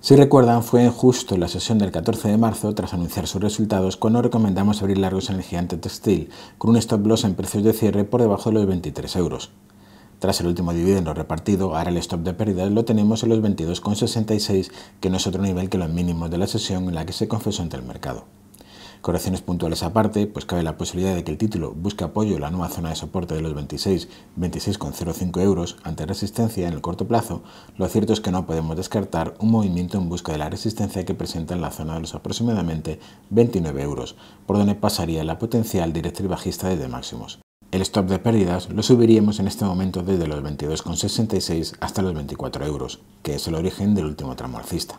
Si recuerdan, fue justo la sesión del 14 de marzo, tras anunciar sus resultados, cuando recomendamos abrir largos en el gigante textil, con un stop loss en precios de cierre por debajo de los 23 euros. Tras el último dividendo repartido, ahora el stop de pérdidas lo tenemos en los 22,66, que no es otro nivel que los mínimos de la sesión en la que se confesó ante el mercado. Correcciones puntuales aparte, pues cabe la posibilidad de que el título busque apoyo en la nueva zona de soporte de los 26, 26,05 euros ante resistencia en el corto plazo, lo cierto es que no podemos descartar un movimiento en busca de la resistencia que presenta en la zona de los aproximadamente 29 euros, por donde pasaría la potencial directriz bajista desde máximos. El stop de pérdidas lo subiríamos en este momento desde los 22,66 hasta los 24 euros, que es el origen del último tramo alcista.